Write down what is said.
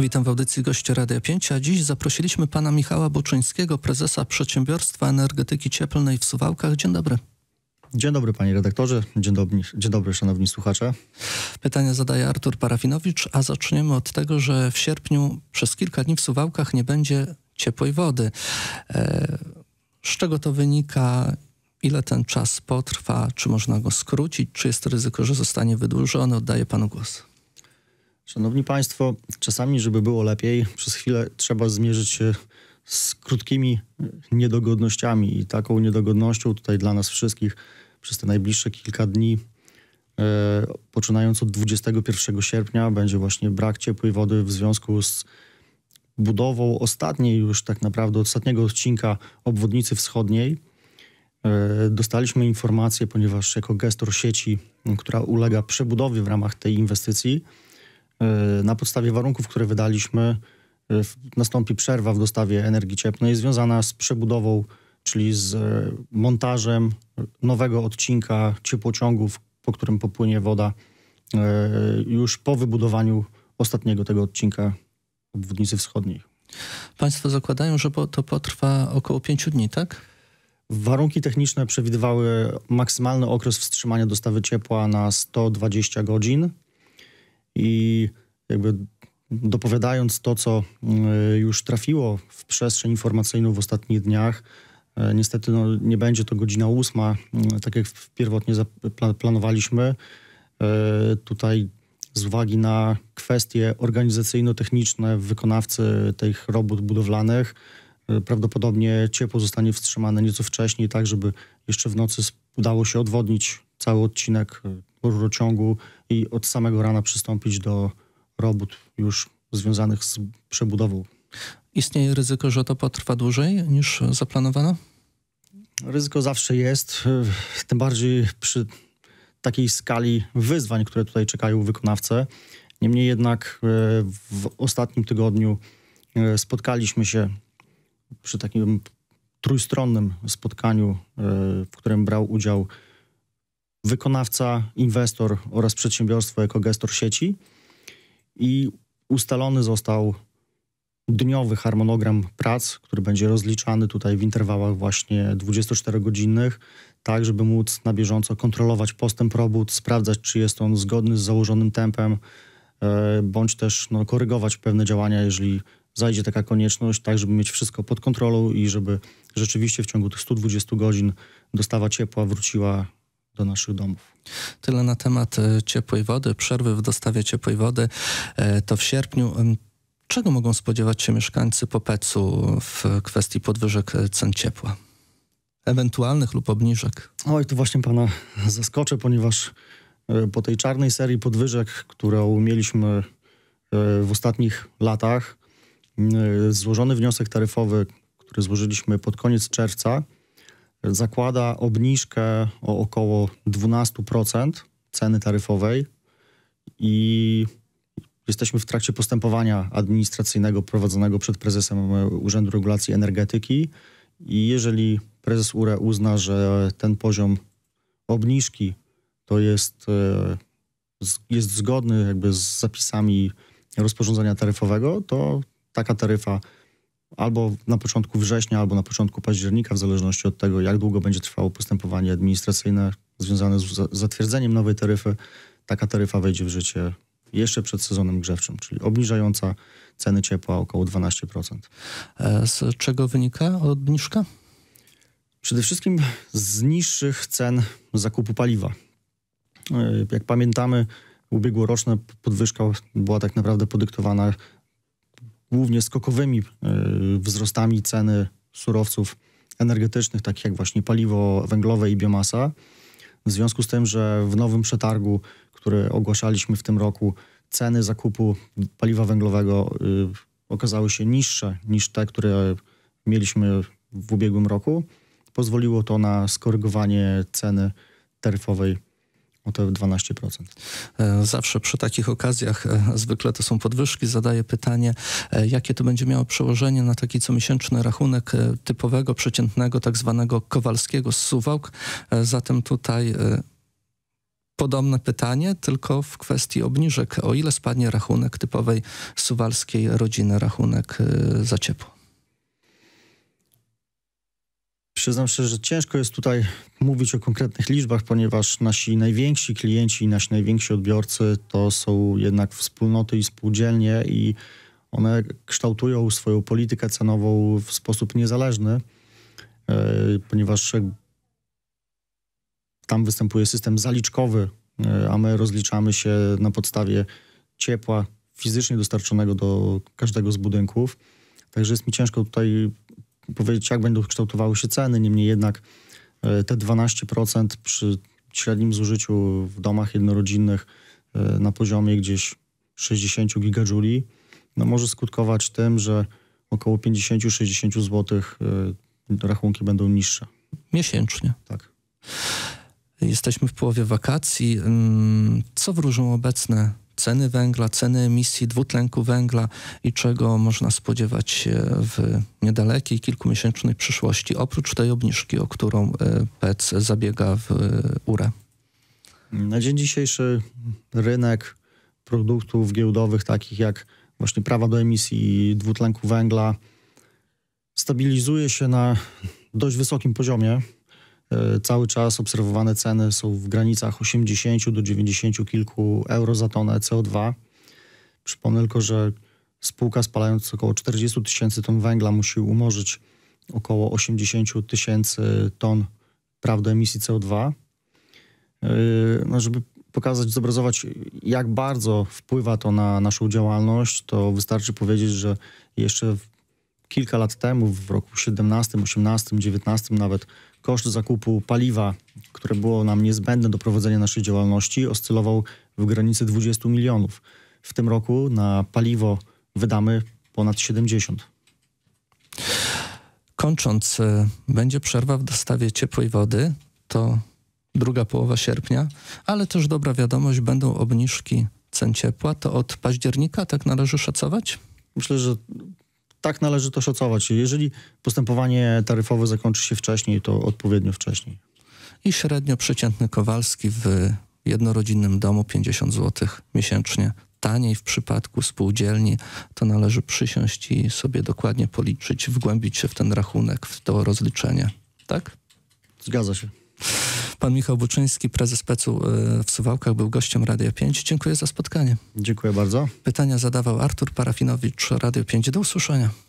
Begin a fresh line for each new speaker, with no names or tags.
Witam w audycji Goście Radia 5, a dziś zaprosiliśmy pana Michała Boczyńskiego, prezesa Przedsiębiorstwa Energetyki Cieplnej w Suwałkach. Dzień dobry. Dzień dobry panie redaktorze, dzień dobry, dzień dobry szanowni słuchacze. Pytania zadaje Artur Parafinowicz, a zaczniemy od tego, że w sierpniu przez kilka dni w Suwałkach nie będzie ciepłej wody. E, z czego to wynika? Ile ten czas potrwa? Czy można go skrócić? Czy jest ryzyko, że zostanie wydłużony? Oddaję panu głos.
Szanowni Państwo, czasami, żeby było lepiej, przez chwilę trzeba zmierzyć się z krótkimi niedogodnościami i taką niedogodnością tutaj dla nas wszystkich przez te najbliższe kilka dni, e, poczynając od 21 sierpnia, będzie właśnie brak ciepłej wody w związku z budową ostatniej już tak naprawdę ostatniego odcinka obwodnicy wschodniej. E, dostaliśmy informację, ponieważ jako gestor sieci, która ulega przebudowie w ramach tej inwestycji, Y, na podstawie warunków, które wydaliśmy, y, nastąpi przerwa w dostawie energii cieplnej związana z przebudową, czyli z y, montażem nowego odcinka ciepłociągów, po którym popłynie woda już po wybudowaniu ostatniego tego odcinka obwodnicy wschodniej. Państwo zakładają, że to potrwa około pięciu dni, tak? Warunki techniczne przewidywały maksymalny okres wstrzymania dostawy ciepła na 120 godzin i jakby dopowiadając to, co e, już trafiło w przestrzeń informacyjną w ostatnich dniach, e, niestety no, nie będzie to godzina ósma, tak jak pierwotnie planowaliśmy. E, tutaj z uwagi na kwestie organizacyjno-techniczne wykonawcy tych robót budowlanych, prawdopodobnie ciepło zostanie wstrzymane nieco wcześniej, tak żeby jeszcze w nocy udało się odwodnić cały odcinek rurociągu i od samego rana
przystąpić do robót już związanych z przebudową. Istnieje ryzyko, że to potrwa dłużej niż zaplanowano?
Ryzyko zawsze jest, e, tym bardziej przy takiej skali wyzwań, które tutaj czekają wykonawcę. Niemniej jednak e, w ostatnim tygodniu e, spotkaliśmy się przy takim trójstronnym spotkaniu, w którym brał udział wykonawca, inwestor oraz przedsiębiorstwo jako gestor sieci i ustalony został dniowy harmonogram prac, który będzie rozliczany tutaj w interwałach właśnie 24-godzinnych, tak żeby móc na bieżąco kontrolować postęp robót, sprawdzać czy jest on zgodny z założonym tempem, e, bądź też no, korygować pewne działania, jeżeli zajdzie taka konieczność, tak żeby mieć wszystko pod kontrolą i żeby rzeczywiście w ciągu tych 120 godzin dostawa
ciepła wróciła do naszych domów. Tyle na temat e, ciepłej wody, przerwy w dostawie ciepłej wody. E, to w sierpniu. Czego mogą spodziewać się mieszkańcy Popecu w kwestii podwyżek cen ciepła? Ewentualnych lub obniżek?
Oj, tu właśnie pana zaskoczę, ponieważ e, po tej czarnej serii podwyżek, którą mieliśmy w ostatnich latach, złożony wniosek taryfowy, który złożyliśmy pod koniec czerwca, zakłada obniżkę o około 12% ceny taryfowej i jesteśmy w trakcie postępowania administracyjnego prowadzonego przed prezesem e, Urzędu Regulacji Energetyki i jeżeli prezes URE uzna, że ten poziom obniżki to jest, e, jest zgodny jakby z zapisami rozporządzenia taryfowego, to taka taryfa albo na początku września, albo na początku października, w zależności od tego, jak długo będzie trwało postępowanie administracyjne związane z zatwierdzeniem nowej taryfy, taka taryfa wejdzie w życie jeszcze przed sezonem grzewczym, czyli obniżająca ceny ciepła około 12%. E, z czego wynika obniżka? Przede wszystkim z niższych cen zakupu paliwa. E, jak pamiętamy, ubiegłoroczna podwyżka była tak naprawdę podyktowana głównie skokowymi e, wzrostami ceny surowców energetycznych, takich jak właśnie paliwo węglowe i biomasa. W związku z tym, że w nowym przetargu, który ogłaszaliśmy w tym roku, ceny zakupu paliwa węglowego e, okazały się niższe niż te, które mieliśmy w ubiegłym roku. Pozwoliło to na skorygowanie
ceny taryfowej o te 12%. E, zawsze przy takich okazjach, e, zwykle to są podwyżki, zadaję pytanie, e, jakie to będzie miało przełożenie na taki comiesięczny rachunek typowego, przeciętnego, tak zwanego Kowalskiego z Suwałk. Zatem tutaj podobne pytanie, tylko w kwestii obniżek. O ile spadnie rachunek typowej suwalskiej rodziny, rachunek za ciepło? Przyznam szczerze, że ciężko jest tutaj
mówić o konkretnych liczbach, ponieważ nasi najwięksi klienci i nasi najwięksi odbiorcy to są jednak wspólnoty i spółdzielnie i one kształtują swoją politykę cenową w sposób niezależny, e, ponieważ tam występuje system zaliczkowy, e, a my rozliczamy się na podstawie ciepła fizycznie dostarczonego do każdego z budynków. Także jest mi ciężko tutaj powiedzieć, jak będą kształtowały się ceny. Niemniej jednak e, te 12% przy średnim zużyciu w domach jednorodzinnych e, na poziomie gdzieś 60 gigajouli no może skutkować tym, że około 50-60 zł e, rachunki będą niższe.
Miesięcznie. Tak. Jesteśmy w połowie wakacji. Mm, co wróżą obecne ceny węgla, ceny emisji dwutlenku węgla i czego można spodziewać się w niedalekiej, kilkumiesięcznej przyszłości, oprócz tej obniżki, o którą e, PEC zabiega w e, URE?
Na dzień dzisiejszy rynek produktów giełdowych takich jak właśnie prawa do emisji dwutlenku węgla stabilizuje się na dość wysokim poziomie. E, cały czas obserwowane ceny są w granicach 80 do 90 kilku euro za tonę CO2. Przypomnę tylko, że spółka spalając około 40 tysięcy ton węgla musi umorzyć około 80 tysięcy ton prawda emisji CO2. E, no, żeby pokazać, zobrazować, jak bardzo wpływa to na naszą działalność, to wystarczy powiedzieć, że jeszcze kilka lat temu, w roku 17, 18, 19 nawet, koszt zakupu paliwa, które było nam niezbędne do prowadzenia naszej działalności, oscylował w granicy 20 milionów. W tym roku na paliwo wydamy ponad 70.
Kończąc, e, będzie przerwa w dostawie ciepłej wody, to druga połowa sierpnia, ale też dobra wiadomość, będą obniżki cen ciepła. To od października tak należy szacować? Myślę, że tak należy to
szacować. Jeżeli postępowanie taryfowe zakończy się wcześniej, to odpowiednio wcześniej.
I średnio przeciętny Kowalski w jednorodzinnym domu 50 zł miesięcznie. Taniej w przypadku spółdzielni, to należy przysiąść i sobie dokładnie policzyć, wgłębić się w ten rachunek, w to rozliczenie. Tak? Zgadza się. Pan Michał Buczyński, prezes PECU e, w Suwałkach, był gościem Radio 5. Dziękuję za spotkanie. Dziękuję bardzo. Pytania zadawał Artur Parafinowicz, Radio 5. Do usłyszenia.